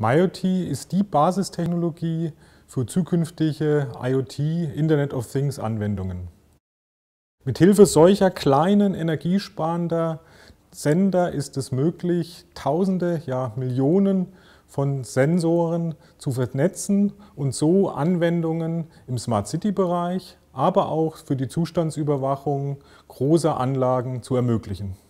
MIoT ist die Basistechnologie für zukünftige IoT, Internet of Things Anwendungen. Mithilfe solcher kleinen energiesparender Sender ist es möglich, Tausende, ja Millionen von Sensoren zu vernetzen und so Anwendungen im Smart City-Bereich, aber auch für die Zustandsüberwachung großer Anlagen zu ermöglichen.